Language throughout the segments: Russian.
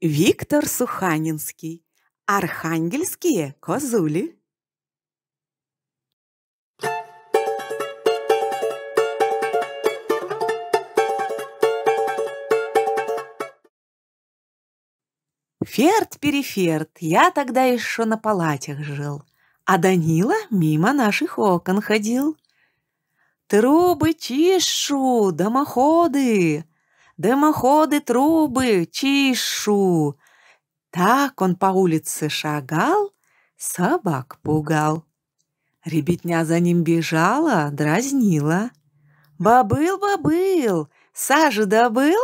Виктор Суханинский. Архангельские козули. ферт периферт, я тогда еще на палатях жил, а Данила мимо наших окон ходил. Трубы чищу, домоходы, дымоходы, трубы, чишу. Так он по улице шагал, собак пугал. Ребятня за ним бежала, дразнила. «Бобыл, бобыл, сажу добыл?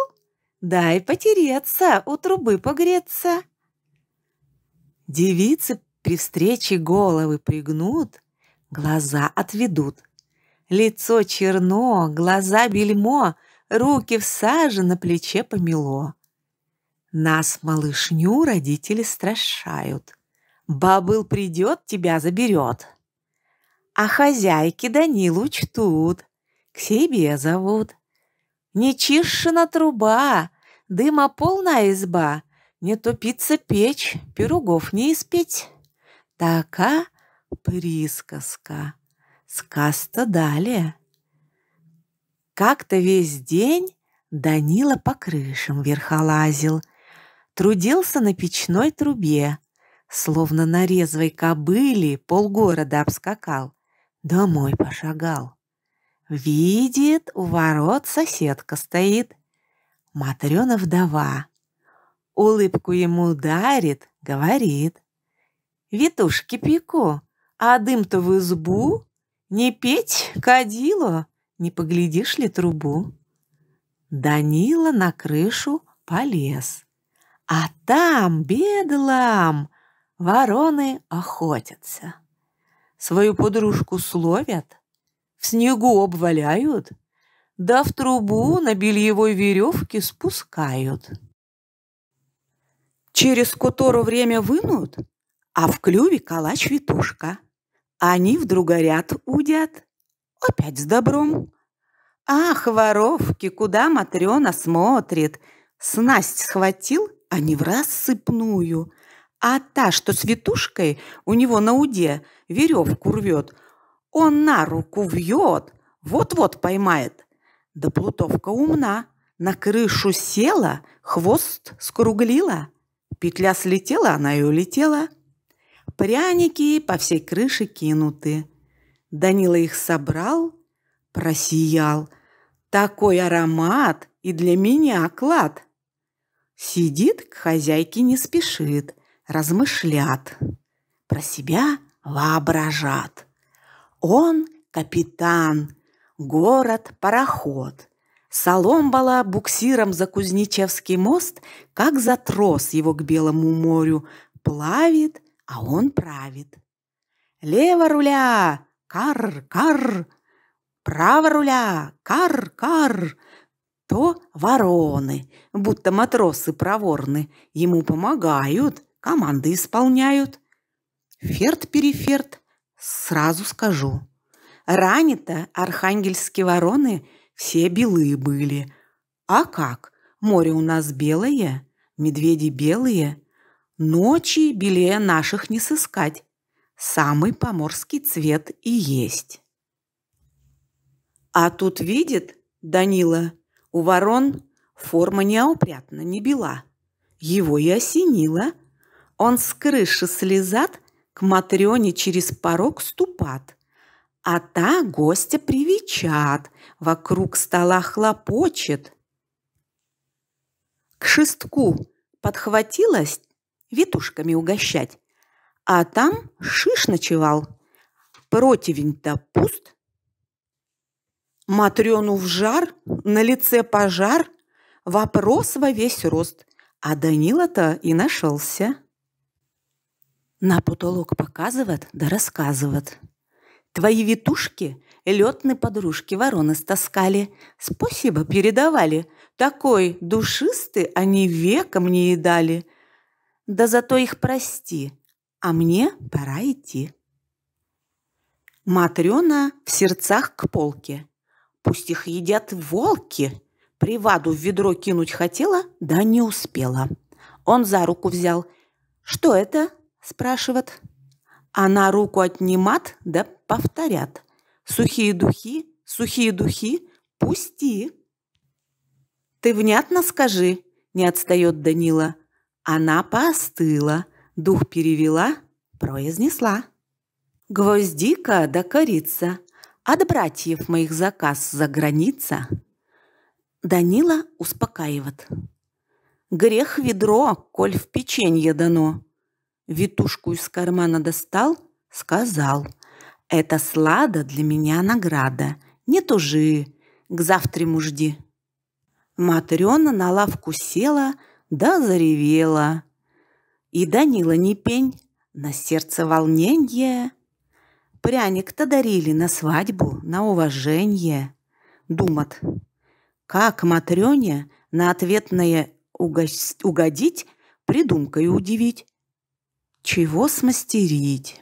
Дай потереться, у трубы погреться». Девицы при встрече головы пригнут, глаза отведут. Лицо черно, глаза бельмо, руки в саже на плече помело. Нас, малышню, родители страшают. Бабыл придет, тебя заберет. А хозяйки Данилу чтут, к себе зовут. Не чишена труба, дыма полная изба, не топится печь, пирогов не испечь. Така присказка. Сказ-то далее. Как-то весь день Данила по крышам верхолазил, трудился на печной трубе, словно на резвой кобыле полгорода обскакал, домой пошагал. Видит, у ворот соседка стоит, Матрена вдова. Улыбку ему дарит, говорит. «Витушки пеку, а дым-то в избу? Не петь кадило?» не поглядишь ли трубу? Данила на крышу полез. А там, бедлам, вороны охотятся. Свою подружку словят, в снегу обваляют, да в трубу на бельевой веревке спускают. Через котору время вынут, а в клюве калач-витушка. Они вдруг горят, удят, опять с добром. «Ах, воровки, куда матрёна смотрит!» Снасть схватил, а не в рассыпную. А та, что с витушкой у него на уде веревку рвет, он на руку вьет, вот-вот поймает. Да плутовка умна, на крышу села, хвост скруглила. Петля слетела, она и улетела. Пряники по всей крыше кинуты. Данила их собрал – просиял. Такой аромат и для меня клад. Сидит к хозяйке не спешит, размышлят. Про себя воображат. Он капитан, город-пароход. Соломбала буксиром за Кузнечевский мост, как за трос его к Белому морю, плавит, а он правит. «Лево руля! Кар-кар!» Право руля! Кар-кар!» То вороны, будто матросы проворны, ему помогают, команды исполняют. ферт периферт, сразу скажу. Ранито архангельские вороны все белые были. А как? Море у нас белое, медведи белые. Ночи белее наших не сыскать. Самый поморский цвет и есть. А тут видит Данила, у ворон форма неопрятна, не бела. Его и осенило. Он с крыши слезат, к Матрёне через порог ступат. А та гостя привечат, вокруг стола хлопочет. К шестку подхватилась витушками угощать, а там шиш ночевал. Противень-то пуст, Матрёну в жар, на лице пожар, вопрос во весь рост. А Данила-то и нашелся. На потолок показывают, да рассказывают. Твои витушки летные подружки вороны стаскали. Спасибо передавали. Такой душистый они веком не едали. Да зато их прости, а мне пора идти. Матрёна в сердцах к полке – Пусть их едят волки. Приваду в ведро кинуть хотела, да не успела. Он за руку взял. «Что это?» – спрашивает. Она «А руку отнимат, да повторят. «Сухие духи, сухие духи, пусти!» «Ты внятно скажи?» – не отстает Данила. Она поостыла, дух перевела, произнесла. «Гвоздика да корица – от братьев моих заказ за граница, Данила успокаивает. Грех ведро, коль в печенье дано. Витушку из кармана достал, сказал. Это слада для меня награда. Не тужи, к завтраму жди. Матрена на лавку села, да заревела. И Данила не пень, на сердце волненье — Пряник-то дарили на свадьбу, на уважение. Думат. Как Матрёне на ответное угодить, придумкой удивить? Чего смастерить?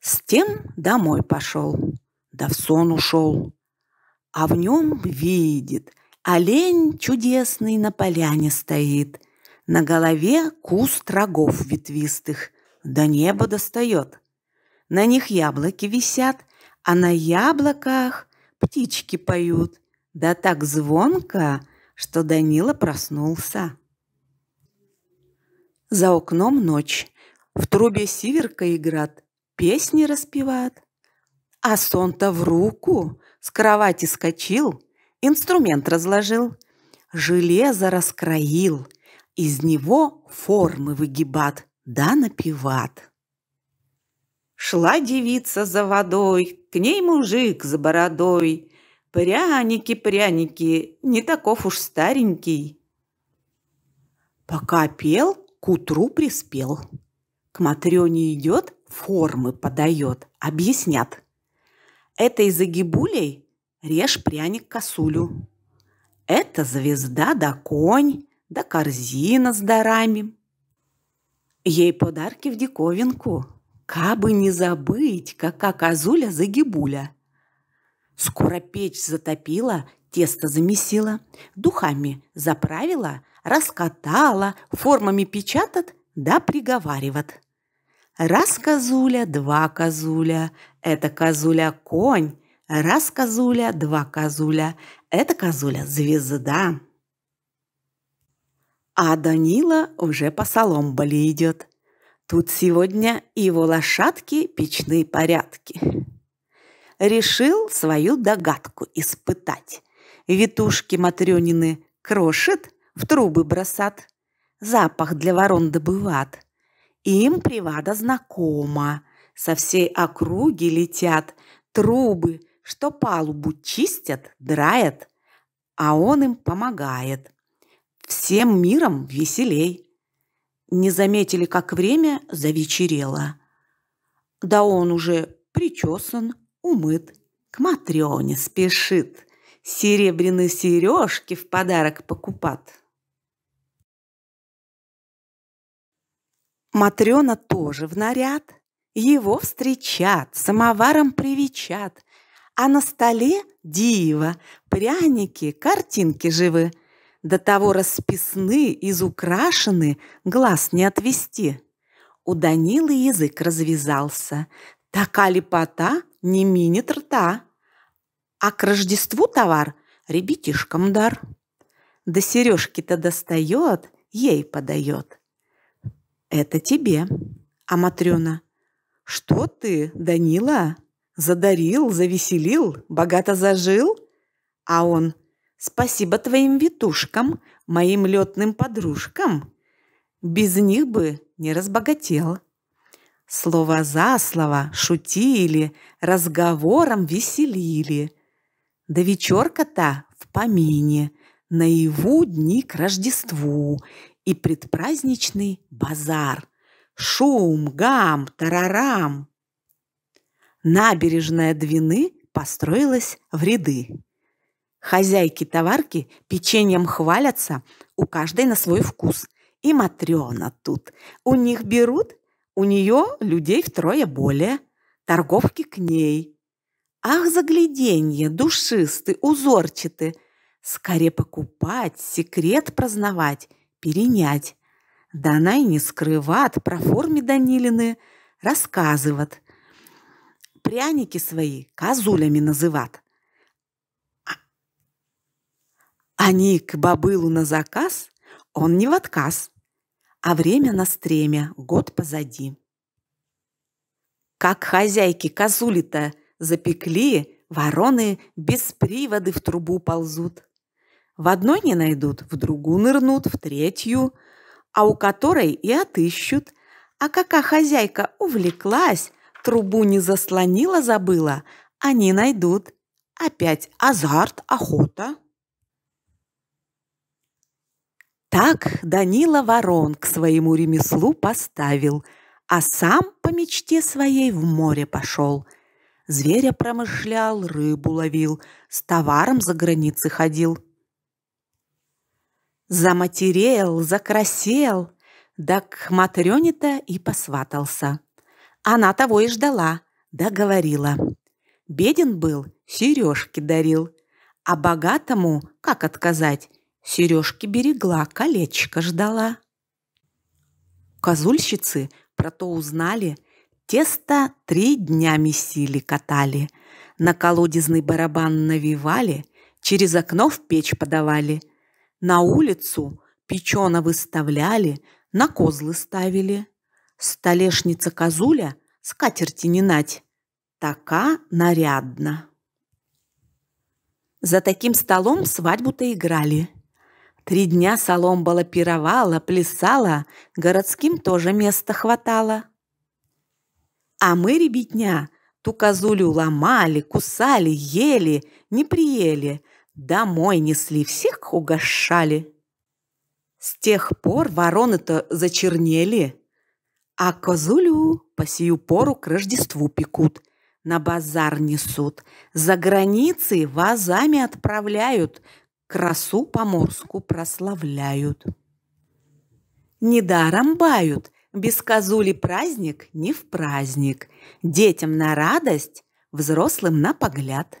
С тем домой пошел, да в сон ушел. А в нем видит, олень чудесный на поляне стоит, на голове куст рогов ветвистых, до неба достает. На них яблоки висят, а на яблоках птички поют. Да так звонко, что Данила проснулся. За окном ночь. В трубе сиверка играт, песни распевают. А сон-то в руку, с кровати скочил, инструмент разложил, железо раскроил, из него формы выгибат, да напиват. Шла девица за водой, к ней мужик с бородой. Пряники, пряники, не таков уж старенький. Пока пел, к утру приспел. К Матрёне идет, формы подает, объяснят. Этой загибулей режь пряник косулю. Это звезда да конь, да корзина с дарами. Ей подарки в диковинку – Кабы не забыть, кака козуля загибуля. Скоро печь затопила, тесто замесила, духами заправила, раскатала, формами печатат да приговариват. Раз козуля, два козуля, это козуля конь, раз козуля, два козуля, это козуля звезда. А Данила уже по соломболе идет – Тут сегодня его лошадки печные порядки. Решил свою догадку испытать. Витушки Матрёнины крошит, в трубы бросат. Запах для ворон добыват. Им привада знакома. Со всей округи летят трубы, что палубу чистят, драят, а он им помогает. Всем миром веселей. Не заметили, как время завечерело. Да он уже причесан, умыт, к Матрёне спешит. Серебряные сережки в подарок покупат. Матрёна тоже в наряд. Его встречат, самоваром привечат. А на столе диво, пряники, картинки живы – до того расписны, изукрашены, глаз не отвести. У Данилы язык развязался. Така лепота не минит рта. А к Рождеству товар ребятишкам дар. До сережки-то достает, ей подает. Это тебе. А Матрена, что ты, Данила, задарил, завеселил, богато зажил? А он – Спасибо твоим витушкам, моим летным подружкам. Без них бы не разбогател. Слово за слово шутили, разговором веселили. Да вечерка-то в помине, наяву дни к Рождеству и предпраздничный базар. Шум, гам, тарарам. Набережная Двины построилась в ряды. Хозяйки-товарки печеньем хвалятся, у каждой на свой вкус. И Матрёна тут. У них берут, у неё людей втрое более. Торговки к ней. Ах, загляденье, душисты, узорчаты. Скорее покупать, секрет прознавать, перенять. Да она и не скрыват, про форме Данилины рассказыват. Пряники свои козулями называт. Они к бобылу на заказ, он не в отказ. А время на стремя, год позади. Как хозяйки козули-то запекли, вороны без приводы в трубу ползут. В одной не найдут, в другую нырнут, в третью, а у которой и отыщут. А кака хозяйка увлеклась, трубу не заслонила, забыла, они найдут. Опять азарт, охота. Так Данила ворон к своему ремеслу поставил, а сам по мечте своей в море пошел. Зверя промышлял, рыбу ловил, с товаром за границы ходил. Заматерел, закрасел, да к Матрёне-то и посватался. Она того и ждала, да говорила. Беден был, сережки дарил, а богатому, как отказать, Сережки берегла, колечко ждала. Козульщицы про то узнали, тесто три дня месили, катали, на колодезный барабан навивали, через окно в печь подавали, на улицу печено выставляли, на козлы ставили. Столешница козуля скатерти не нать, така нарядна. За таким столом свадьбу-то играли – Три дня Соломбала пировала, плясала, городским тоже места хватало. А мы, ребятня, ту козулю ломали, кусали, ели, не приели, домой несли, всех угощали. С тех пор вороны-то зачернели, а козулю по сию пору к Рождеству пекут, на базар несут, за границы вазами отправляют, красу поморскую прославляют. Недаром бают, без козули праздник не в праздник, детям на радость, взрослым на погляд.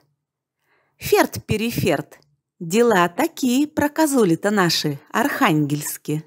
Ферт-переферт, дела такие про козули-то наши, архангельские.